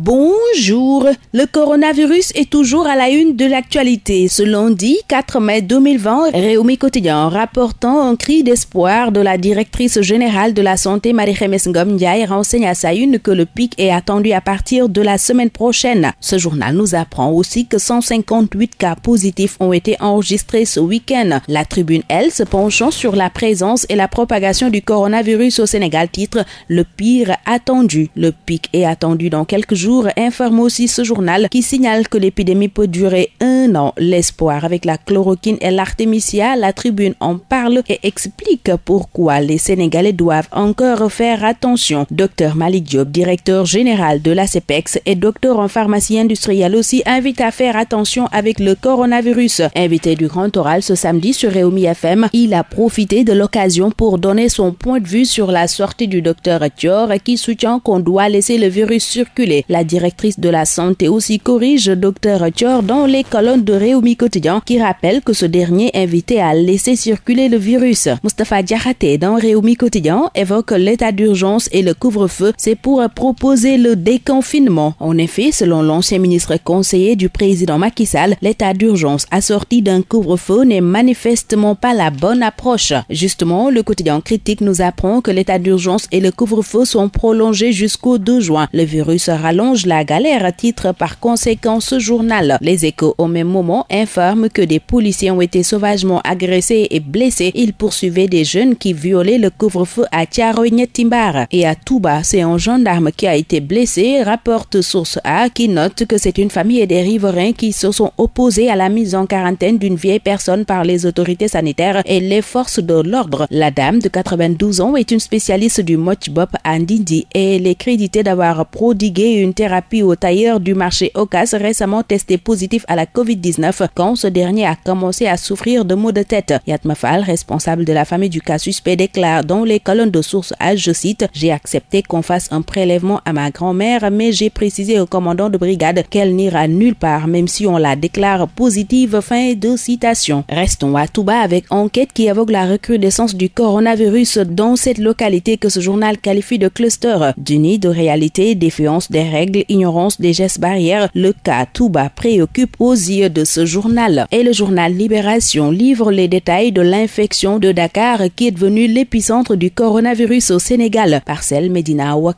Bonjour. Le coronavirus est toujours à la une de l'actualité. Ce lundi 4 mai 2020, Réumi Quotidien rapportant un cri d'espoir de la directrice générale de la santé Marie-Hemes Ngom Ndiaye renseigne à sa une que le pic est attendu à partir de la semaine prochaine. Ce journal nous apprend aussi que 158 cas positifs ont été enregistrés ce week-end. La tribune, elle, se penchant sur la présence et la propagation du coronavirus au Sénégal titre le pire attendu. Le pic est attendu dans quelques jours jour informe aussi ce journal qui signale que l'épidémie peut durer un an. L'espoir avec la chloroquine et l'artémisia, la tribune en parle et explique pourquoi les Sénégalais doivent encore faire attention. Docteur Malik Diop, directeur général de la CEPEX et docteur en pharmacie industrielle aussi, invite à faire attention avec le coronavirus. Invité du grand oral ce samedi sur Réumi FM, il a profité de l'occasion pour donner son point de vue sur la sortie du docteur Thior qui soutient qu'on doit laisser le virus circuler. La directrice de la santé aussi corrige Dr Thior dans les colonnes de Réumi Quotidien qui rappelle que ce dernier invité à laisser circuler le virus. Mustafa Djahate dans Réumi Quotidien évoque l'état d'urgence et le couvre-feu. C'est pour proposer le déconfinement. En effet, selon l'ancien ministre conseiller du président Macky Sall, l'état d'urgence assorti d'un couvre-feu n'est manifestement pas la bonne approche. Justement, le quotidien critique nous apprend que l'état d'urgence et le couvre-feu sont prolongés jusqu'au 2 juin. Le virus la galère, titre par conséquent ce journal. Les échos au même moment informent que des policiers ont été sauvagement agressés et blessés. Ils poursuivaient des jeunes qui violaient le couvre-feu à Tiaroy-Timbar et à Touba. C'est un gendarme qui a été blessé, rapporte Source A, qui note que c'est une famille et des riverains qui se sont opposés à la mise en quarantaine d'une vieille personne par les autorités sanitaires et les forces de l'ordre. La dame de 92 ans est une spécialiste du Mochbop à Ndindi et elle est créditée d'avoir prodigué une thérapie au tailleur du marché Ocas récemment testé positif à la COVID-19 quand ce dernier a commencé à souffrir de maux de tête. Yatmafal, responsable de la famille du cas suspect, déclare dans les colonnes de source A, je cite, J'ai accepté qu'on fasse un prélèvement à ma grand-mère, mais j'ai précisé au commandant de brigade qu'elle n'ira nulle part, même si on la déclare positive. Fin de citation. Restons à bas avec enquête qui évoque la recrudescence du coronavirus dans cette localité que ce journal qualifie de cluster. nid de réalité, défiance des règles ignorance des gestes barrières, le cas Touba préoccupe aux yeux de ce journal. Et le journal Libération livre les détails de l'infection de Dakar qui est devenue l'épicentre du coronavirus au Sénégal. Parcelles, Medina, ou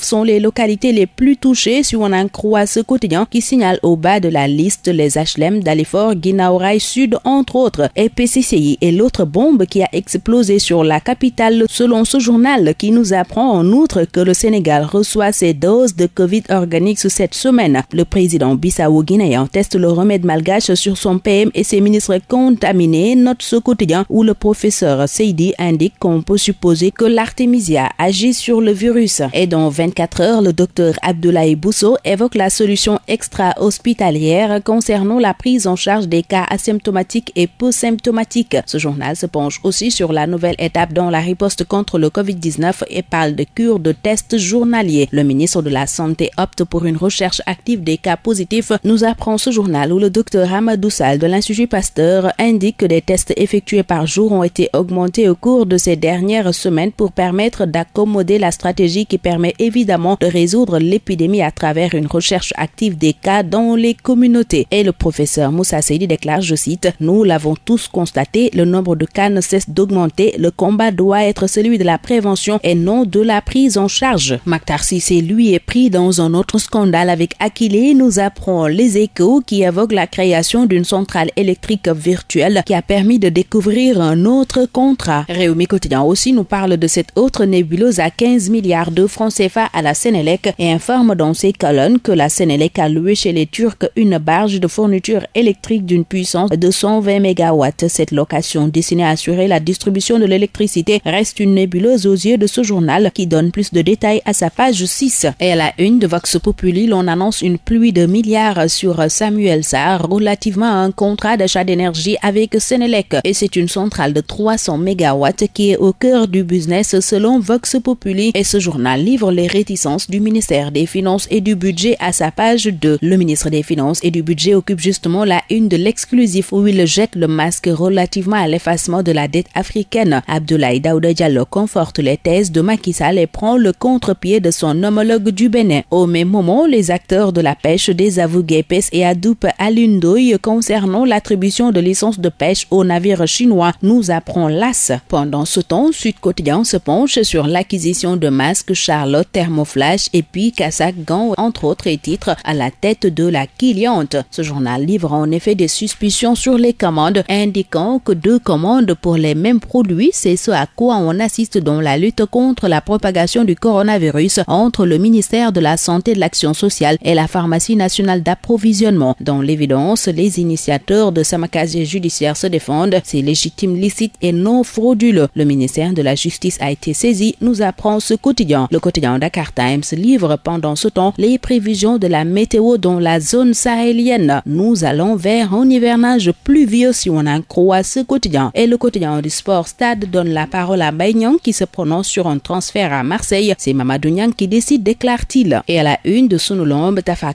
sont les localités les plus touchées si on en ce quotidien qui signale au bas de la liste les HLM d'Alifort, Guinaouraï Sud entre autres et PCCI est l'autre bombe qui a explosé sur la capitale selon ce journal qui nous apprend en outre que le Sénégal reçoit ses doses de Covid organique sous cette semaine. Le président Bissau guinéen teste le remède malgache sur son PM et ses ministres contaminés, note ce quotidien où le professeur Seydi indique qu'on peut supposer que l'artémisia agit sur le virus. Et dans 24 heures, le docteur Abdoulaye Bousso évoque la solution extra-hospitalière concernant la prise en charge des cas asymptomatiques et post symptomatiques. Ce journal se penche aussi sur la nouvelle étape dans la riposte contre le COVID-19 et parle de cure de tests journaliers. Le ministre de la Santé opte pour une recherche active des cas positifs, nous apprend ce journal où le docteur Hamadou Sal de l'Institut Pasteur indique que des tests effectués par jour ont été augmentés au cours de ces dernières semaines pour permettre d'accommoder la stratégie qui permet évidemment de résoudre l'épidémie à travers une recherche active des cas dans les communautés. Et le professeur Moussa Seydi déclare, je cite, Nous l'avons tous constaté, le nombre de cas ne cesse d'augmenter, le combat doit être celui de la prévention et non de la prise en charge. Maktar lui, est pris dans un autre scandale avec Aquilé, nous apprend les échos qui évoquent la création d'une centrale électrique virtuelle qui a permis de découvrir un autre contrat. Réumi Quotidien aussi nous parle de cette autre nébuleuse à 15 milliards de francs CFA à la Sénélec et informe dans ses colonnes que la Sénélec a loué chez les Turcs une barge de fourniture électrique d'une puissance de 120 MW. Cette location destinée à assurer la distribution de l'électricité reste une nébuleuse aux yeux de ce journal qui donne plus de détails à sa page 6. Et à la une de Vox Populi, l'on annonce une pluie de milliards sur Samuel Sarr relativement à un contrat d'achat d'énergie avec Sénélec. Et c'est une centrale de 300 MW qui est au cœur du business selon Vox Populi. Et ce journal livre les réticences du ministère des Finances et du Budget à sa page 2. Le ministre des Finances et du Budget occupe justement la une de l'exclusif où il jette le masque relativement à l'effacement de la dette africaine. Abdoulaye Daouda Diallo conforte les thèses de Macky Sall et prend le contre-pied de son homologue du Bénin. Au même moment, les acteurs de la pêche désavouent Gepes et Adoupe Alundoy concernant l'attribution de licences de pêche aux navires chinois, nous apprend l'AS. Pendant ce temps, Sud Quotidien se penche sur l'acquisition de masques Charlotte, Thermoflash et puis Cassac Gant, entre autres et titres, à la tête de la cliente. Ce journal livre en effet des suspicions sur les commandes, indiquant que deux commandes pour les mêmes produits, c'est ce à quoi on assiste dans la lutte contre la propagation du coronavirus entre le ministère de la Santé santé, de l'action sociale et la pharmacie nationale d'approvisionnement. Dans l'évidence, les initiateurs de Samakazé judiciaire se défendent. C'est légitime, licite et non frauduleux. Le ministère de la Justice a été saisi, nous apprend ce quotidien. Le quotidien Dakar Times livre pendant ce temps les prévisions de la météo dans la zone sahélienne. Nous allons vers un hivernage pluvieux si on en croit ce quotidien. Et le quotidien du sport Stade donne la parole à Baignan qui se prononce sur un transfert à Marseille. C'est Mamadou Niang qui décide, déclare-t-il. Et à la une de Sunulombe, Tafa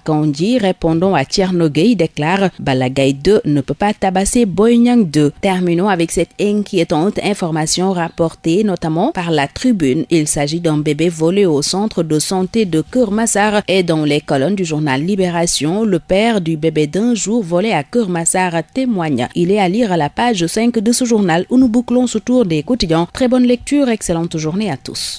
répondant à Tchernogei, déclare Balagaï 2 ne peut pas tabasser boynyang 2. Terminons avec cette inquiétante information rapportée notamment par la tribune. Il s'agit d'un bébé volé au centre de santé de Kurmasar et dans les colonnes du journal Libération, le père du bébé d'un jour volé à Kurmasar témoigne. Il est à lire à la page 5 de ce journal où nous bouclons ce tour des quotidiens. Très bonne lecture, excellente journée à tous.